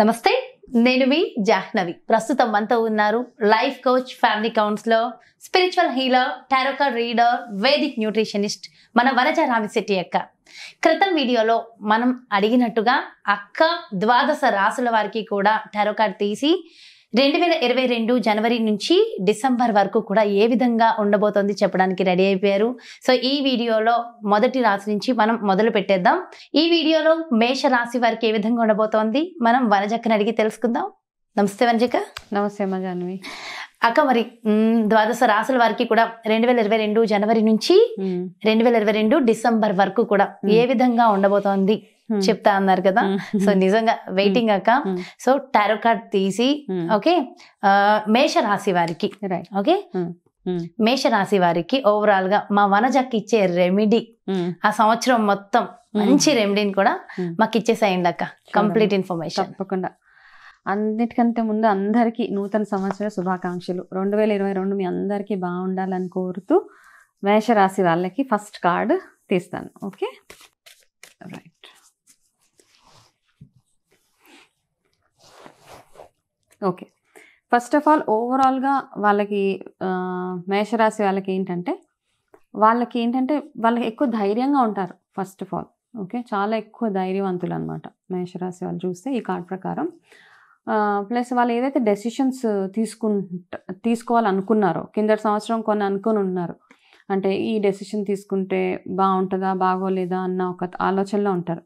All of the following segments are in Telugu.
నమస్తే నేను మీ జాహ్నవి ప్రస్తుతం మనతో ఉన్నారు life coach family counsellor spiritual healer టారోకా రీడర్ వేదిక్ న్యూట్రిషనిస్ట్ మన వరజ రామిశెట్టి అక్క క్రితం వీడియోలో మనం అడిగినట్టుగా అక్క ద్వాదశ రాసుల వారికి కూడా టారోకార్డ్ తీసి రెండు వేల ఇరవై రెండు జనవరి నుంచి డిసెంబర్ వరకు కూడా ఏ విధంగా ఉండబోతోంది చెప్పడానికి రెడీ అయిపోయారు సో ఈ వీడియోలో మొదటి రాశి నుంచి మనం మొదలు పెట్టేద్దాం ఈ వీడియోలో మేష రాశి వారికి ఏ విధంగా ఉండబోతోంది మనం వనజక్కని అడిగి తెలుసుకుందాం నమస్తే వనజక్క నమస్తే మా అక్క మరి ద్వాదశ రాసుల వారికి కూడా రెండు వేల ఇరవై రెండు జనవరి నుంచి రెండు వేల ఇరవై రెండు డిసెంబర్ వరకు కూడా ఏ విధంగా ఉండబోతోంది చెప్తా అన్నారు కదా సో నిజంగా వెయిటింగ్ అక్క సో టారో కార్డ్ తీసి ఓకే మేష రాశి వారికి ఓకే మేషరాశి వారికి ఓవరాల్ గా మా వనజకి ఇచ్చే రెమెడీ ఆ సంవత్సరం మొత్తం మంచి రెమెడీని కూడా మాకు ఇచ్చేసేయండి అక్క కంప్లీట్ ఇన్ఫర్మేషన్ తప్పకుండా అన్నిటికంటే ముందు అందరికీ నూతన సంవత్సర శుభాకాంక్షలు రెండు వేల ఇరవై రెండు మీ అందరికీ బాగుండాలని కోరుతూ మేషరాశి వాళ్ళకి ఫస్ట్ కార్డు తీస్తాను okay right okay first of all ఓవరాల్గా వాళ్ళకి మేషరాశి వాళ్ళకి ఏంటంటే వాళ్ళకి ఏంటంటే వాళ్ళకి ఎక్కువ ధైర్యంగా ఉంటారు ఫస్ట్ ఆఫ్ ఆల్ ఓకే చాలా ఎక్కువ ధైర్యవంతులు అనమాట మేషరాశి వాళ్ళు చూస్తే ఈ కార్డ్ ప్రకారం ప్లస్ వాళ్ళు ఏదైతే డెసిషన్స్ తీసుకుంట తీసుకోవాలనుకున్నారో కిందటి సంవత్సరం కొన్ని అనుకుని ఉన్నారు అంటే ఈ డెసిషన్ తీసుకుంటే బాగుంటుందా బాగోలేదా అన్న ఒక ఆలోచనలో ఉంటారు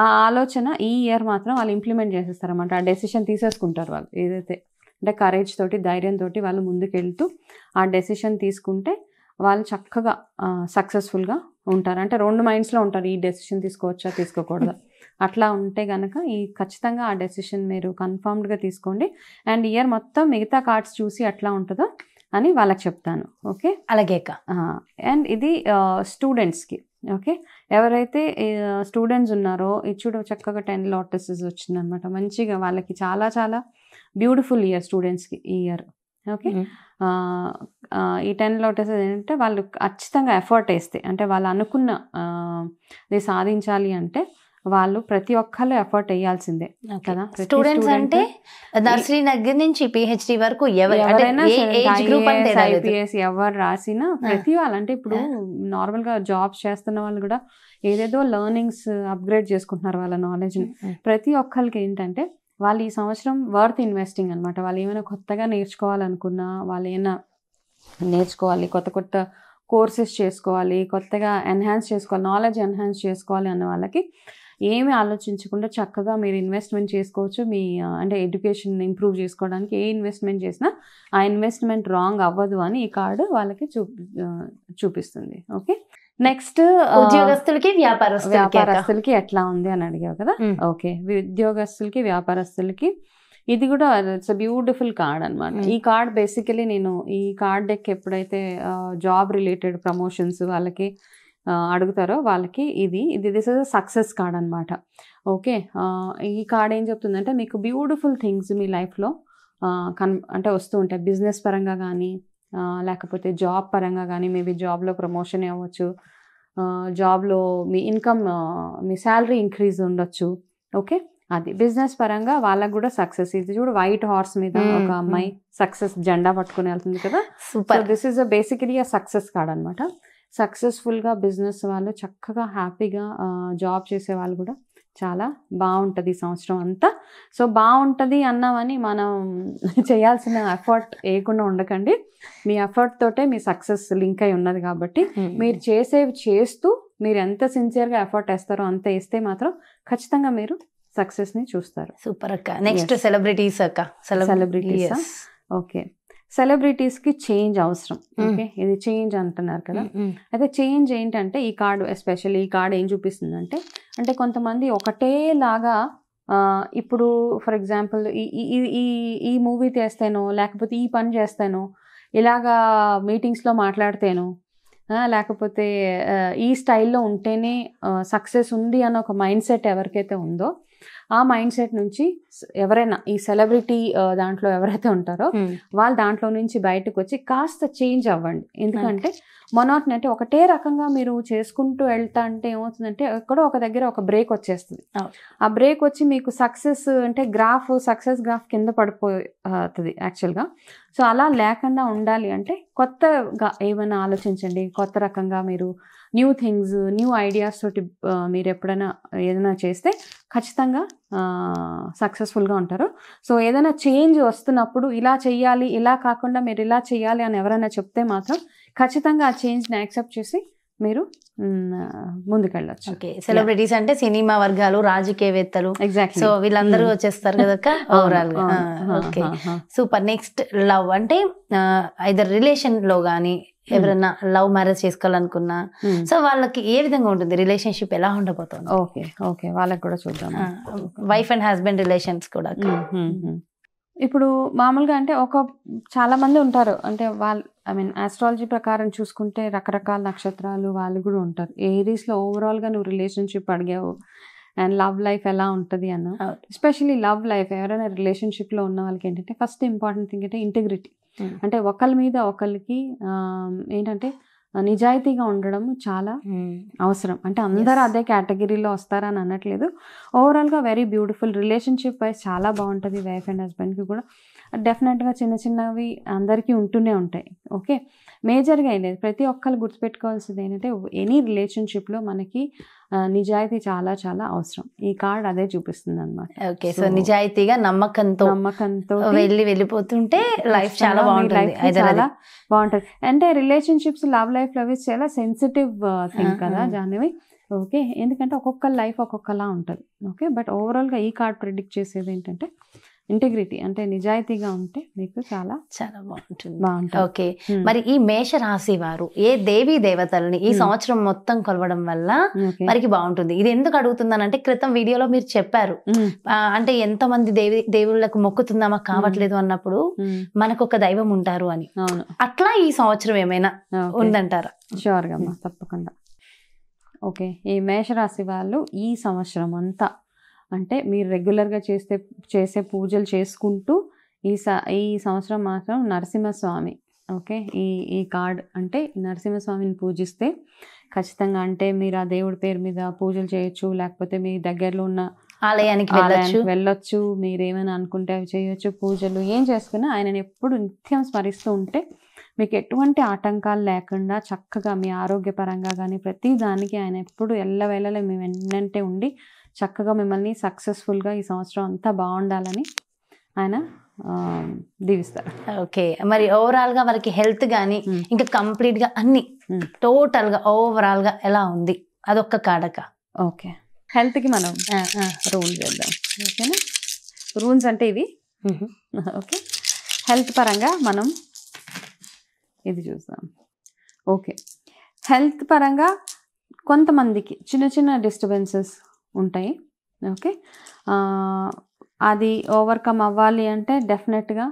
ఆ ఆలోచన ఈ ఇయర్ మాత్రం వాళ్ళు ఇంప్లిమెంట్ చేసేస్తారన్నమాట ఆ డెసిషన్ తీసేసుకుంటారు వాళ్ళు ఏదైతే అంటే కరేజ్ తోటి ధైర్యంతో వాళ్ళు ముందుకెళ్తూ ఆ డెసిషన్ తీసుకుంటే వాళ్ళు చక్కగా సక్సెస్ఫుల్గా ఉంటారు అంటే రెండు మైండ్స్లో ఉంటారు ఈ డెసిషన్ తీసుకోవచ్చా తీసుకోకూడదా అట్లా ఉంటే కనుక ఈ ఖచ్చితంగా ఆ డెసిషన్ మీరు కన్ఫర్మ్డ్గా తీసుకోండి అండ్ ఇయర్ మొత్తం మిగతా కార్డ్స్ చూసి అట్లా ఉంటుందో అని వాళ్ళకి చెప్తాను ఓకే అలాగే అండ్ ఇది స్టూడెంట్స్కి ఓకే ఎవరైతే స్టూడెంట్స్ ఉన్నారో ఇచ్చుడు చక్కగా టెన్ వచ్చింది వచ్చిందనమాట మంచిగా వాళ్ళకి చాలా చాలా బ్యూటిఫుల్ ఇయర్ స్టూడెంట్స్కి ఈ ఇయర్ ఓకే ఈ టెన్ లోటెస్ ఏంటంటే వాళ్ళు ఖచ్చితంగా ఎఫర్ట్ వేస్తే అంటే వాళ్ళు అనుకున్న సాధించాలి అంటే వాళ్ళు ప్రతి ఒక్కళ్ళు ఎఫర్ట్ వేయాల్సిందే కదా స్టూడెంట్స్ అంటే నర్సరీ దగ్గర నుంచి పిహెచ్డి వరకు ఐపీఎస్ ఎవరు రాసినా ప్రతి వాళ్ళంటే ఇప్పుడు నార్మల్ గా జాబ్స్ చేస్తున్న వాళ్ళు కూడా ఏదేదో లెర్నింగ్స్ అప్గ్రేడ్ చేసుకుంటున్నారు వాళ్ళ నాలెడ్జ్ ప్రతి ఒక్కరికి ఏంటంటే వాళ్ళు ఈ సంవత్సరం వర్త్ ఇన్వెస్టింగ్ అనమాట వాళ్ళు ఏమైనా కొత్తగా నేర్చుకోవాలనుకున్నా వాళ్ళు ఏమైనా నేర్చుకోవాలి కొత్త కొత్త కోర్సెస్ చేసుకోవాలి కొత్తగా ఎన్హాన్స్ చేసుకోవాలి నాలెడ్జ్ ఎన్హాన్స్ చేసుకోవాలి అన్న వాళ్ళకి ఏమి ఆలోచించకుండా చక్కగా మీరు ఇన్వెస్ట్మెంట్ చేసుకోవచ్చు మీ అంటే ఎడ్యుకేషన్ ఇంప్రూవ్ చేసుకోవడానికి ఏ ఇన్వెస్ట్మెంట్ చేసినా ఆ ఇన్వెస్ట్మెంట్ రాంగ్ అవ్వదు అని ఈ కార్డు వాళ్ళకి చూపి చూపిస్తుంది ఓకే నెక్స్ట్ ఉద్యోగస్తులకి వ్యాపారస్తులకి ఎట్లా ఉంది అని అడిగావు కదా ఓకే ఉద్యోగస్తులకి వ్యాపారస్తులకి ఇది కూడా ఇట్స్ బ్యూటిఫుల్ కార్డ్ అనమాట ఈ కార్డ్ బేసికలీ నేను ఈ కార్డ్ డెక్ ఎప్పుడైతే జాబ్ రిలేటెడ్ ప్రమోషన్స్ వాళ్ళకి అడుగుతారో వాళ్ళకి ఇది ఇది this is a success card అనమాట ఓకే ఈ కార్డ్ ఏం చెప్తుందంటే మీకు బ్యూటిఫుల్ థింగ్స్ మీ లైఫ్లో కన్ అంటే వస్తూ ఉంటాయి బిజినెస్ పరంగా కానీ లేకపోతే జాబ్ పరంగా కానీ మేబీ జాబ్లో ప్రమోషన్ ఇవ్వచ్చు జాబ్లో మీ ఇన్కమ్ మీ శాలరీ ఇంక్రీజ్ ఉండొచ్చు ఓకే అది బిజినెస్ పరంగా వాళ్ళకు కూడా సక్సెస్ ఇది చూడు వైట్ హార్స్ మీద ఒక అమ్మాయి సక్సెస్ జెండా పట్టుకుని వెళ్తుంది కదా super this is basically a success card అనమాట సక్సెస్ఫుల్గా బిజినెస్ వాళ్ళు చక్కగా హ్యాపీగా జాబ్ చేసే వాళ్ళు కూడా చాలా బాగుంటుంది సంవత్సరం అంతా సో బాగుంటుంది అన్నామని మనం చేయాల్సిన ఎఫర్ట్ వేయకుండా ఉండకండి మీ ఎఫర్ట్ తోటే మీ సక్సెస్ లింక్ అయి ఉన్నది కాబట్టి మీరు చేసేవి చేస్తూ మీరు ఎంత సిన్సియర్గా ఎఫర్ట్ వేస్తారో అంత వేస్తే మాత్రం ఖచ్చితంగా మీరు సక్సెస్ని చూస్తారు సూపర్ అక్క నెక్స్ట్ సెలబ్రిటీస్ అక్క సెలబ్రిటీస్ ఓకే సెలబ్రిటీస్ కి చేంజ్ అవసరం ఓకే ఇది చేంజ్ అంటున్నారు కదా అయితే చేంజ్ ఏంటంటే ఈ కార్డు ఎస్పెషల్లీ ఈ కార్డు ఏం చూపిస్తుందంటే అంటే కొంతమంది ఒకటే లాగా ఇప్పుడు ఫర్ ఎగ్జాంపుల్ ఈ ఈ మూవీ తీస్తేనో లేకపోతే ఈ పని చేస్తేనో ఇలాగా మీటింగ్స్లో మాట్లాడితేను లేకపోతే ఈ స్టైల్లో ఉంటేనే సక్సెస్ ఉంది అన్న ఒక మైండ్ సెట్ ఎవరికైతే ఉందో ఆ మైండ్ సెట్ నుంచి ఎవరైనా ఈ సెలబ్రిటీ దాంట్లో ఎవరైతే ఉంటారో వాళ్ళు దాంట్లో నుంచి బయటకు వచ్చి కాస్త చేంజ్ అవ్వండి ఎందుకంటే మొనోటన్ అంటే ఒకటే రకంగా మీరు చేసుకుంటూ వెళ్తా అంటే ఏమవుతుందంటే ఎక్కడో ఒక దగ్గర ఒక బ్రేక్ వచ్చేస్తుంది ఆ బ్రేక్ వచ్చి మీకు సక్సెస్ అంటే గ్రాఫ్ సక్సెస్ గ్రాఫ్ కింద పడిపోతుంది యాక్చువల్గా సో అలా లేకుండా ఉండాలి అంటే కొత్తగా ఏమైనా ఆలోచించండి కొత్త రకంగా మీరు న్యూ థింగ్స్ న్యూ ఐడియాస్ తోటి మీరు ఎప్పుడైనా ఏదైనా చేస్తే ఖచ్చితంగా సక్సెస్ఫుల్గా ఉంటారు సో ఏదైనా చేంజ్ వస్తున్నప్పుడు ఇలా చేయాలి ఇలా కాకుండా మీరు ఇలా చేయాలి అని ఎవరైనా చెప్తే మాత్రం ఖచ్చితంగా ఆ చేంజ్ని యాక్సెప్ట్ చేసి మీరు ముందుకెళ్ళచ్చు ఓకే సెలబ్రిటీస్ అంటే సినిమా వర్గాలు రాజకీయవేత్తలు ఎగ్జాక్ట్ సో వీళ్ళందరూ వచ్చేస్తారు కదా ఓవరాల్ గా ఓకే సూపర్ నెక్స్ట్ లవ్ అంటే ఐదర్ రిలేషన్ లో గానీ ఎవరైనా లవ్ మ్యారేజ్ చేసుకోవాలనుకున్నా సో వాళ్ళకి ఏ విధంగా ఉంటుంది రిలేషన్షిప్ ఎలా ఉండబోతుంది ఓకే ఓకే వాళ్ళకి కూడా చూద్దాం వైఫ్ అండ్ హస్బెండ్ రిలేషన్స్ కూడా ఇప్పుడు మామూలుగా అంటే ఒక చాలా మంది ఉంటారు అంటే వాళ్ళు ఐ మీన్ ఆస్ట్రాలజీ ప్రకారం చూసుకుంటే రకరకాల నక్షత్రాలు వాళ్ళు కూడా ఉంటారు ఏ ఏరీస్లో ఓవరాల్గా నువ్వు రిలేషన్షిప్ అడిగావు అండ్ లవ్ లైఫ్ ఎలా ఉంటుంది అన్న ఎస్పెషలీ లవ్ లైఫ్ ఎవరైనా రిలేషన్షిప్లో ఉన్న వాళ్ళకి ఏంటంటే ఫస్ట్ ఇంపార్టెంట్ థింగ్ అంటే ఇంటిగ్రిటీ hmm. అంటే ఒకళ్ళ మీద ఒకళ్ళకి ఏంటంటే నిజాయితీగా ఉండడం చాలా అవసరం అంటే అందరూ అదే కేటగిరీలో వస్తారని అనట్లేదు ఓవరాల్గా వెరీ బ్యూటిఫుల్ రిలేషన్షిప్ వైజ్ చాలా బాగుంటుంది వైఫ్ అండ్ హస్బెండ్కి కూడా డెఫినెట్గా చిన్న చిన్నవి అందరికీ ఉంటూనే ఉంటాయి ఓకే మేజర్గా ఏంటంటే ప్రతి ఒక్కరు గుర్తుపెట్టుకోవాల్సింది ఏంటంటే ఎనీ రిలేషన్షిప్లో మనకి నిజాయితీ చాలా చాలా అవసరం ఈ కార్డ్ అదే చూపిస్తుంది అనమాట ఓకే సో నిజాయితీగా నమ్మకంతో నమ్మకంతో వెళ్ళి వెళ్ళిపోతుంటే లైఫ్ చాలా బాగుంటుంది చాలా బాగుంటుంది అంటే relationships love life love is చాలా సెన్సిటివ్ థింగ్ కదా జాహ్నవి ఓకే ఎందుకంటే ఒక్కొక్క లైఫ్ ఒక్కొక్కలా ఉంటుంది ఓకే బట్ ఓవరాల్గా ఈ కార్డ్ ప్రిడిక్ట్ చేసేది ఏంటంటే ఇంటిగ్రిటీ అంటే నిజాయితీగా ఉంటే మీకు చాలా చాలా బాగుంటుంది బాగుంటుంది ఓకే hmm. మరి ఈ మేష రాశి వారు ఏ దేవి దేవతల్ని ఈ hmm. సంవత్సరం మొత్తం కొలవడం వల్ల మరికి బాగుంటుంది ఇది ఎందుకు అంటే క్రితం వీడియోలో మీరు చెప్పారు hmm. అంటే ఎంత మంది దేవి దేవుళ్ళకు మొక్కుతుందామా కావట్లేదు అన్నప్పుడు మనకు ఒక దైవం ఉంటారు అని అట్లా ఈ సంవత్సరం ఏమైనా ఉందంటారా షూర్గా తప్పకుండా ఓకే ఈ మేషరాశి వాళ్ళు ఈ సంవత్సరం అంతా అంటే మీరు రెగ్యులర్గా చేస్తే చేసే పూజలు చేసుకుంటూ ఈ ఈ సంవత్సరం మాత్రం నరసింహస్వామి ఓకే ఈ ఈ కార్డ్ అంటే నరసింహస్వామిని పూజిస్తే ఖచ్చితంగా అంటే మీరు ఆ దేవుడి పేరు మీద పూజలు చేయొచ్చు లేకపోతే మీ దగ్గరలో ఉన్న ఆలయానికి వెళ్ళొచ్చు వెళ్ళొచ్చు మీరేమైనా అనుకుంటే అవి చేయొచ్చు పూజలు ఏం చేసుకున్నా ఆయనను ఎప్పుడు నిత్యం స్మరిస్తూ ఉంటే మీకు ఎటువంటి ఆటంకాలు లేకుండా చక్కగా మీ ఆరోగ్యపరంగా కానీ ప్రతి దానికి ఆయన ఎప్పుడు ఎల్లవేళలో మేము ఎన్నంటే ఉండి చక్కగా మిమ్మల్ని సక్సెస్ఫుల్గా ఈ సంవత్సరం అంతా బాగుండాలని ఆయన దీవిస్తారు ఓకే మరి ఓవరాల్గా వాళ్ళకి హెల్త్ కానీ ఇంకా కంప్లీట్గా అన్ని టోటల్గా ఓవరాల్గా ఎలా ఉంది అదొక్క కాడక ఓకే హెల్త్కి మనం రూల్ చేద్దాం ఓకేనా రూల్స్ అంటే ఇవి ఓకే హెల్త్ పరంగా మనం ఇది చూద్దాం ఓకే హెల్త్ పరంగా కొంతమందికి చిన్న చిన్న డిస్టర్బెన్సెస్ ఉంటాయి ఓకే అది ఓవర్కమ్ అవ్వాలి అంటే డెఫినెట్గా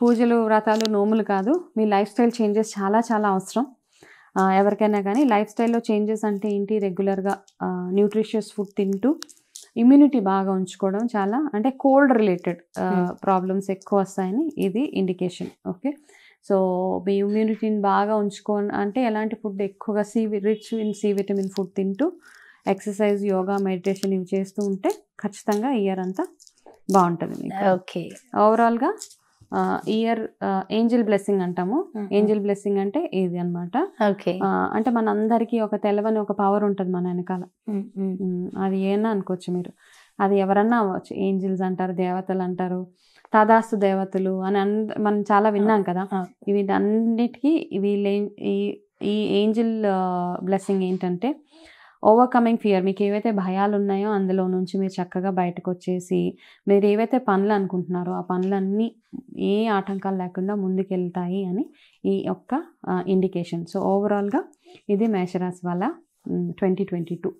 పూజలు వ్రతాలు నోములు కాదు మీ లైఫ్ స్టైల్ చేంజెస్ చాలా చాలా అవసరం ఎవరికైనా కానీ లైఫ్ స్టైల్లో చేంజెస్ అంటే ఏంటి రెగ్యులర్గా న్యూట్రిషియస్ ఫుడ్ తింటూ ఇమ్యూనిటీ బాగా ఉంచుకోవడం చాలా అంటే కోల్డ్ రిలేటెడ్ hmm. ప్రాబ్లమ్స్ ఎక్కువ వస్తాయని ఇది ఇండికేషన్ ఓకే సో మీ ఇమ్యూనిటీని బాగా ఉంచుకో అంటే ఎలాంటి ఫుడ్ ఎక్కువగా C rich in C vitamin food తింటూ ఎక్సర్సైజ్ యోగా మెడిటేషన్ ఇవి చేస్తూ ఉంటే ఖచ్చితంగా ఇయర్ అంతా బాగుంటుంది ఓకే ఓవరాల్గా ఇయర్ ఏంజిల్ బ్లెస్సింగ్ అంటాము ఏంజిల్ బ్లెస్సింగ్ అంటే ఇది అనమాట అంటే మన అందరికీ ఒక తెలవని ఒక పవర్ ఉంటుంది మన వెనకాల అది ఏనా అనుకోవచ్చు మీరు అది ఎవరన్నా అవ్వచ్చు ఏంజిల్స్ అంటారు దేవతలు అంటారు తదాస్తు దేవతలు అని మనం చాలా విన్నాం కదా ఇవి అన్నిటికీ వీళ్ళ ఈ ఏంజిల్ బ్లెస్సింగ్ ఏంటంటే ఓవర్కమింగ్ ఫియర్ మీకు ఏవైతే భయాలు ఉన్నాయో అందులో నుంచి మీరు చక్కగా బయటకు వచ్చేసి మీరు ఏవైతే పనులు అనుకుంటున్నారో ఆ పనులన్నీ ఏ ఆటంకాలు లేకుండా ముందుకెళ్తాయి అని ఈ యొక్క ఇండికేషన్ సో ఓవరాల్గా ఇది మేషరాశి వాళ్ళ ట్వంటీ ట్వంటీ టూ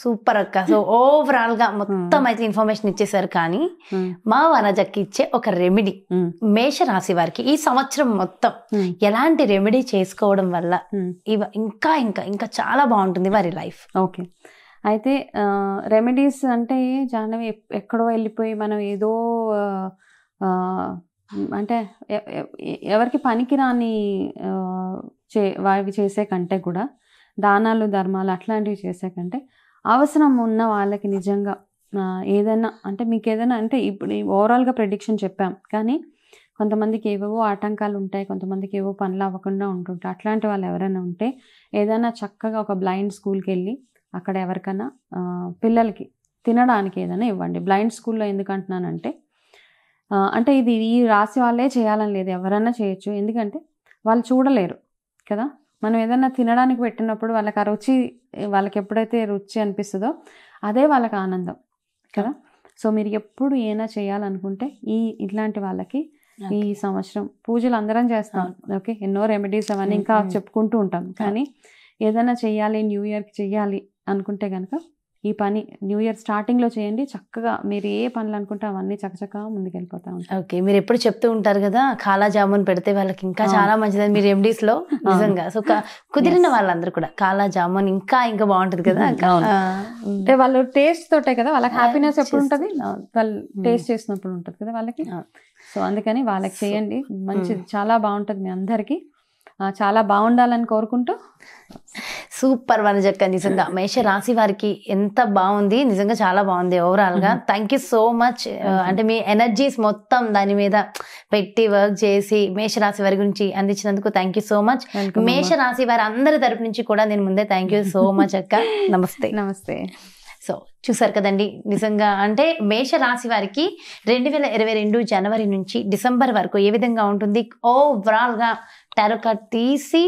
సూపర్ అక్క సో ఓవరాల్ గా మొత్తం అయితే ఇన్ఫర్మేషన్ ఇచ్చేసారు కానీ మా వనజక్కి ఇచ్చే ఒక రెమెడీ మేష రాశి వారికి ఈ సంవత్సరం మొత్తం ఎలాంటి రెమెడీ చేసుకోవడం వల్ల ఇవ ఇంకా ఇంకా ఇంకా చాలా బాగుంటుంది వారి లైఫ్ ఓకే అయితే రెమెడీస్ అంటే జాహ్నవి ఎక్కడో వెళ్ళిపోయి మనం ఏదో అంటే ఎవరికి పనికిరాని చే వావి చేసే కంటే కూడా దానాలు ధర్మాలు అట్లాంటివి చేసే కంటే అవసరం ఉన్న వాళ్ళకి నిజంగా ఏదైనా అంటే మీకు ఏదైనా అంటే ఇప్పుడు ఓవరాల్గా ప్రెడిక్షన్ చెప్పాం కానీ కొంతమందికి ఏవేవో ఆటంకాలు ఉంటాయి కొంతమందికి ఏవో పనులు అవ్వకుండా ఉంటుంటాయి అట్లాంటి వాళ్ళు ఎవరైనా ఉంటే ఏదైనా చక్కగా ఒక బ్లైండ్ స్కూల్కి వెళ్ళి అక్కడ ఎవరికైనా పిల్లలకి తినడానికి ఏదైనా ఇవ్వండి బ్లైండ్ స్కూల్లో ఎందుకంటున్నానంటే అంటే ఇది ఈ రాసి వాళ్ళే చేయాలని లేదు ఎవరైనా చేయొచ్చు ఎందుకంటే వాళ్ళు చూడలేరు కదా మనం ఏదైనా తినడానికి పెట్టినప్పుడు వాళ్ళకి ఆ రుచి వాళ్ళకి ఎప్పుడైతే రుచి అనిపిస్తుందో అదే వాళ్ళకి ఆనందం కదా సో మీరు ఎప్పుడు ఏమైనా చేయాలనుకుంటే ఈ ఇట్లాంటి వాళ్ళకి ఈ సంవత్సరం పూజలు అందరం చేస్తాం ఓకే ఎన్నో రెమెడీస్ అవన్నీ ఇంకా చెప్పుకుంటూ ఉంటాం కానీ ఏదైనా చేయాలి న్యూ ఇయర్కి చేయాలి అనుకుంటే కనుక ఈ పని న్యూ ఇయర్ స్టార్టింగ్లో చేయండి చక్కగా మీరు ఏ పనులు అనుకుంటే అవన్నీ చక్కచక్క ముందుకెళ్ళిపోతా ఉంటాయి ఓకే మీరు ఎప్పుడు చెప్తూ ఉంటారు కదా కాలా జామున్ పెడితే వాళ్ళకి ఇంకా చాలా మంచిది మీరు ఎండీస్లో నిజంగా సో కుదిరిన వాళ్ళందరూ కూడా కాలా జామున్ ఇంకా ఇంకా బాగుంటుంది కదా అంటే వాళ్ళు టేస్ట్ తోటే కదా వాళ్ళకి హ్యాపీనెస్ ఎప్పుడు ఉంటుంది వాళ్ళు టేస్ట్ చేసినప్పుడు ఉంటుంది కదా వాళ్ళకి సో అందుకని వాళ్ళకి చేయండి మంచిది చాలా బాగుంటుంది మీ అందరికీ చాలా బాగుండాలని కోరుకుంటూ సూపర్ వనజక్క నిజంగా మేష రాశి వారికి ఎంత బాగుంది నిజంగా చాలా బాగుంది ఓవరాల్ గా థ్యాంక్ యూ సో మచ్ అంటే మీ ఎనర్జీస్ మొత్తం దాని మీద పెట్టి వర్క్ చేసి మేష రాశి వారి గురించి అందించినందుకు థ్యాంక్ యూ సో మచ్ మేష రాశి వారి అందరి తరపు నుంచి కూడా నేను ముందే థ్యాంక్ యూ సో మచ్ అక్క నమస్తే నమస్తే సో చూసారు కదండి నిజంగా అంటే మేష రాశి వారికి రెండు వేల ఇరవై రెండు జనవరి నుంచి డిసెంబర్ వరకు ఏ విధంగా ఉంటుంది ఓవరాల్గా టారో కార్డ్ తీసి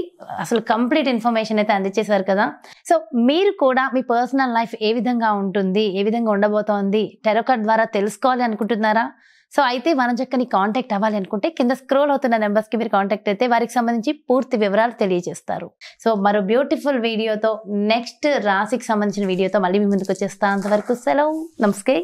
అసలు కంప్లీట్ ఇన్ఫర్మేషన్ అయితే అందించేశారు కదా సో మీరు కూడా మీ పర్సనల్ లైఫ్ ఏ విధంగా ఉంటుంది ఏ విధంగా ఉండబోతోంది టారో కార్డ్ ద్వారా తెలుసుకోవాలి అనుకుంటున్నారా సో అయితే వనజక్కని కాంటాక్ట్ అవ్వాలి అనుకుంటే కింద స్క్రోల్ అవుతున్న నెంబర్స్కి మీరు కాంటాక్ట్ అయితే వారికి సంబంధించి పూర్తి వివరాలు తెలియజేస్తారు సో మరో బ్యూటిఫుల్ వీడియోతో నెక్స్ట్ రాశికి సంబంధించిన వీడియోతో మళ్ళీ మీ ముందుకు వచ్చేస్తా అంతవరకు సెలవు నమస్కే